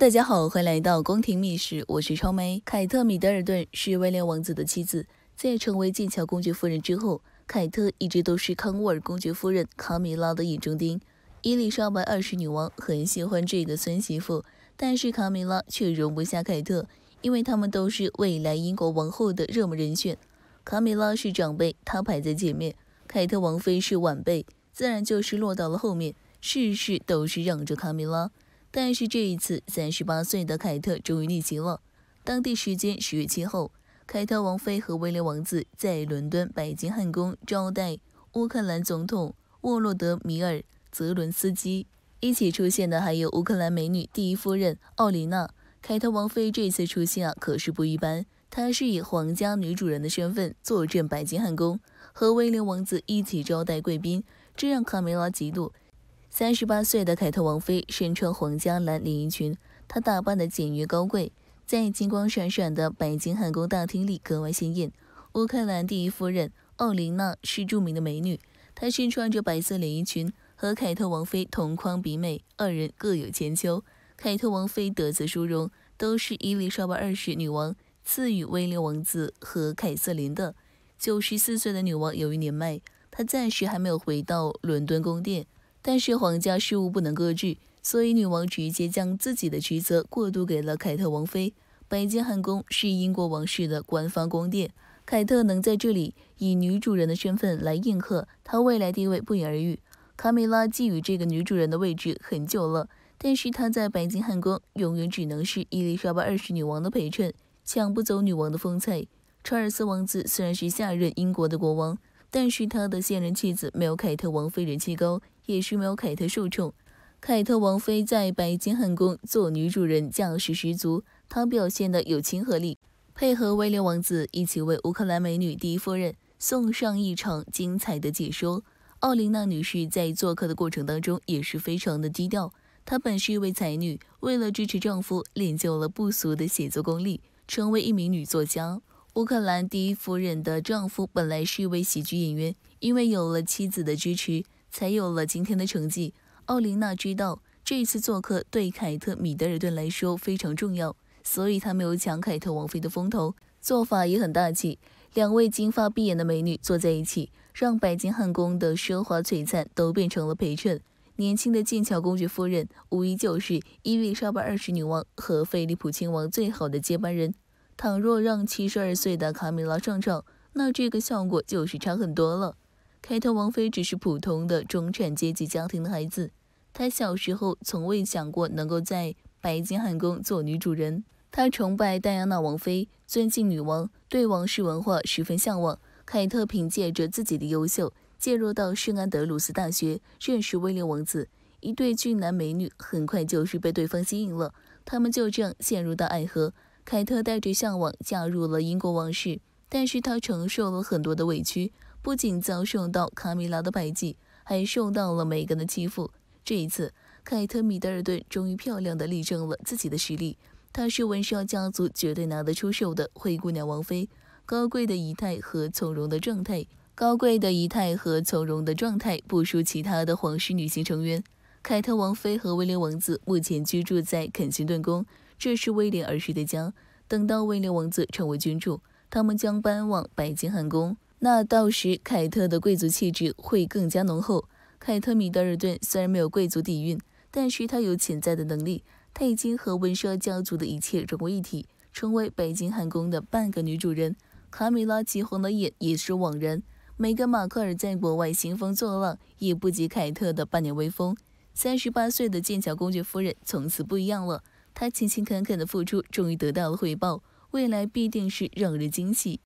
大家好，欢迎来到宫廷秘事，我是超梅。凯特米德尔顿是威廉王子的妻子，在成为剑桥公爵夫人之后，凯特一直都是康沃尔公爵夫人卡米拉的眼中钉。伊丽莎白二世女王很喜欢这个孙媳妇，但是卡米拉却容不下凯特，因为他们都是未来英国王后的热门人选。卡米拉是长辈，她排在前面，凯特王妃是晚辈，自然就是落到了后面，事事都是让着卡米拉。但是这一次，三十八岁的凯特终于逆袭了。当地时间十月七号，凯特王妃和威廉王子在伦敦白金汉宫招待乌克兰总统沃洛德米尔·泽伦斯基，一起出现的还有乌克兰美女第一夫人奥琳娜。凯特王妃这次出现啊，可是不一般，她是以皇家女主人的身份坐镇白金汉宫，和威廉王子一起招待贵宾，这让卡梅拉嫉妒。三十八岁的凯特王妃身穿皇家蓝连衣裙，她打扮的简约高贵，在金光闪闪的白金汉宫大厅里格外显眼。乌克兰第一夫人奥琳娜是著名的美女，她身穿着白色连衣裙，和凯特王妃同框比美，二人各有千秋。凯特王妃得此殊荣，都是伊丽莎白二世女王赐予威廉王子和凯瑟琳的。九十四岁的女王由于年迈，她暂时还没有回到伦敦宫殿。但是皇家事务不能搁置，所以女王直接将自己的职责过渡给了凯特王妃。白金汉宫是英国王室的官方宫殿，凯特能在这里以女主人的身份来应和，她未来地位不言而喻。卡米拉觊觎这个女主人的位置很久了，但是她在白金汉宫永远只能是伊丽莎白二世女王的陪衬，抢不走女王的风采。查尔斯王子虽然是下任英国的国王，但是他的现任妻子没有凯特王妃人气高。也是没有凯特受宠。凯特王妃在白金汉宫做女主人，架势十足。她表现的有亲和力，配合威廉王子一起为乌克兰美女第一夫人送上一场精彩的解说。奥琳娜女士在做客的过程当中也是非常的低调。她本是一位才女，为了支持丈夫，练就了不俗的写作功力，成为一名女作家。乌克兰第一夫人的丈夫本来是一位喜剧演员，因为有了妻子的支持。才有了今天的成绩。奥琳娜知道这次做客对凯特·米德尔顿来说非常重要，所以她没有抢凯特王妃的风头，做法也很大气。两位金发碧眼的美女坐在一起，让白金汉宫的奢华璀璨都变成了陪衬。年轻的剑桥公爵夫人无疑就是伊丽莎白二世女王和菲利普亲王最好的接班人。倘若让72岁的卡米拉上场，那这个效果就是差很多了。凯特王妃只是普通的中产阶级家庭的孩子，她小时候从未想过能够在白金汉宫做女主人。她崇拜戴安娜王妃，尊敬女王，对王室文化十分向往。凯特凭借着自己的优秀，进入到圣安德鲁斯大学，认识威廉王子。一对俊男美女很快就是被对方吸引了，他们就这样陷入到爱河。凯特带着向往嫁入了英国王室，但是她承受了很多的委屈。不仅遭受到卡米拉的排挤，还受到了梅根的欺负。这一次，凯特·米德尔顿终于漂亮的立证了自己的实力。她是温莎家族绝对拿得出手的灰姑娘王妃，高贵的仪态和从容的状态，高贵的仪态和从容的状态不输其他的皇室女性成员。凯特王妃和威廉王子目前居住在肯辛顿宫，这是威廉儿时的家。等到威廉王子成为君主，他们将搬往白金汉宫。那到时，凯特的贵族气质会更加浓厚。凯特米德尔顿虽然没有贵族底蕴，但是她有潜在的能力。她已经和温莎家族的一切融为一体，成为北京汉宫的半个女主人。卡米拉急红了眼也是枉然。梅根马克尔在国外兴风作浪，也不及凯特的半点威风。三十八岁的剑桥公爵夫人从此不一样了。她勤勤恳恳的付出，终于得到了回报。未来必定是让人惊喜。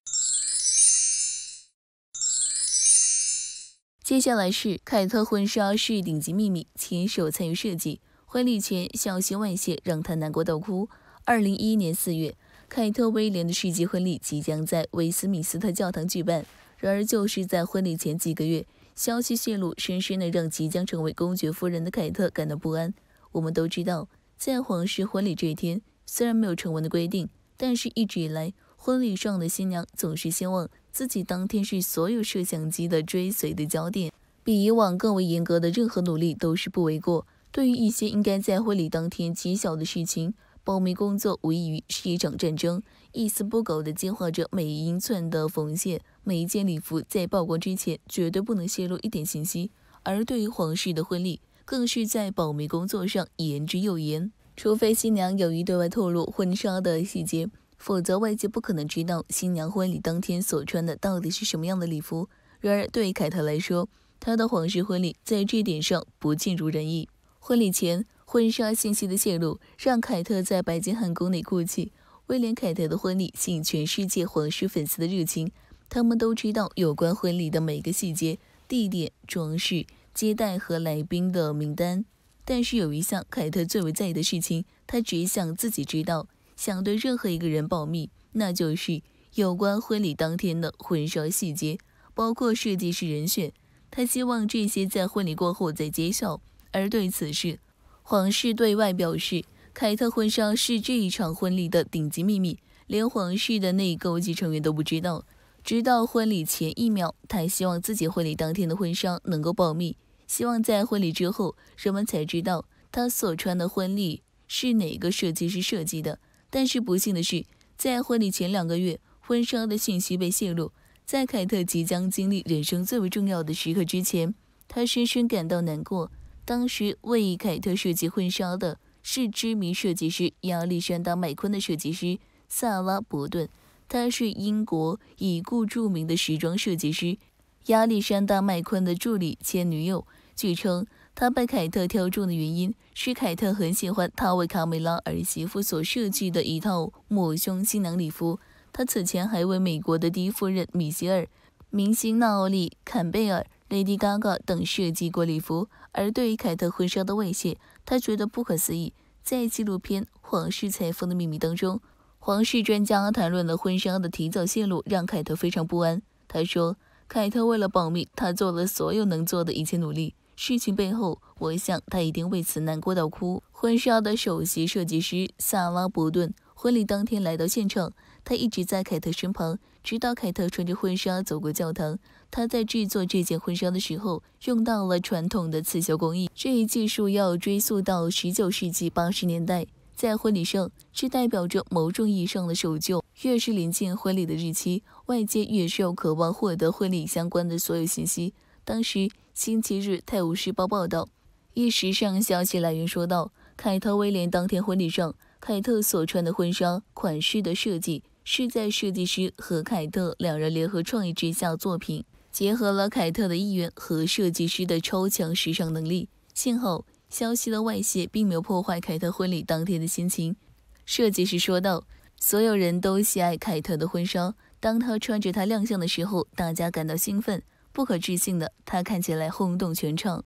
接下来是凯特婚纱是顶级秘密亲手参与设计，婚礼前小心外泄，让她难过到哭。二零一一年四月，凯特威廉的世纪婚礼即将在威斯敏斯特教堂举办。然而，就是在婚礼前几个月，消息泄露，深深的让即将成为公爵夫人的凯特感到不安。我们都知道，在皇室婚礼这一天，虽然没有成文的规定，但是一直以来，婚礼上的新娘总是希望。自己当天是所有摄像机的追随的焦点，比以往更为严格的任何努力都是不为过。对于一些应该在婚礼当天揭晓的事情，保密工作无异于是一场战争，一丝不苟地计划着每英寸的缝线，每一件礼服在曝光之前绝对不能泄露一点信息。而对于皇室的婚礼，更是在保密工作上严之又严，除非新娘有意对外透露婚纱的细节。否则，外界不可能知道新娘婚礼当天所穿的到底是什么样的礼服。然而，对凯特来说，她的皇室婚礼在这点上不尽如人意。婚礼前婚纱信息的泄露，让凯特在白金汉宫内哭泣。威廉·凯特的婚礼吸引全世界皇室粉丝的热情，他们都知道有关婚礼的每个细节、地点、装饰、接待和来宾的名单。但是，有一项凯特最为在意的事情，她只想自己知道。想对任何一个人保密，那就是有关婚礼当天的婚纱细节，包括设计师人选。他希望这些在婚礼过后再揭晓。而对此事，皇室对外表示，凯特婚纱是这一场婚礼的顶级秘密，连皇室的内勾级成员都不知道。直到婚礼前一秒，他希望自己婚礼当天的婚纱能够保密，希望在婚礼之后，人们才知道他所穿的婚礼是哪个设计师设计的。但是不幸的是，在婚礼前两个月，婚纱的信息被泄露。在凯特即将经历人生最为重要的时刻之前，她深深感到难过。当时为凯特设计婚纱的是知名设计师亚历山大·麦昆的设计师萨拉·伯顿，他是英国已故著名的时装设计师亚历山大·麦昆的助理兼女友。据称。他被凯特挑中的原因是凯特很喜欢他为卡梅拉儿媳妇所设计的一套抹胸新娘礼服。他此前还为美国的第一夫人米歇尔、明星娜奥利·坎贝尔、Lady Gaga 等设计过礼服。而对于凯特婚纱的外泄，他觉得不可思议。在纪录片《皇室裁缝的秘密》当中，皇室专家谈论了婚纱的提早泄露让凯特非常不安。他说：“凯特为了保密，他做了所有能做的一切努力。”事情背后，我想他一定为此难过到哭。婚纱的首席设计师萨拉伯顿婚礼当天来到现场，他一直在凯特身旁，直到凯特穿着婚纱走过教堂。他在制作这件婚纱的时候，用到了传统的刺绣工艺。这一技术要追溯到十九世纪八十年代，在婚礼上，是代表着某种意义上的守旧。越是临近婚礼的日期，外界越是要渴望获得婚礼相关的所有信息。当时。星期日，《泰晤士报》报道，一时尚消息来源说道，凯特威廉当天婚礼上，凯特所穿的婚纱款式的设计是在设计师和凯特两人联合创意之下作品，结合了凯特的意愿和设计师的超强时尚能力。幸好消息的外泄并没有破坏凯特婚礼当天的心情。设计师说道：“所有人都喜爱凯特的婚纱，当她穿着它亮相的时候，大家感到兴奋。”不可置信的，他看起来轰动全场。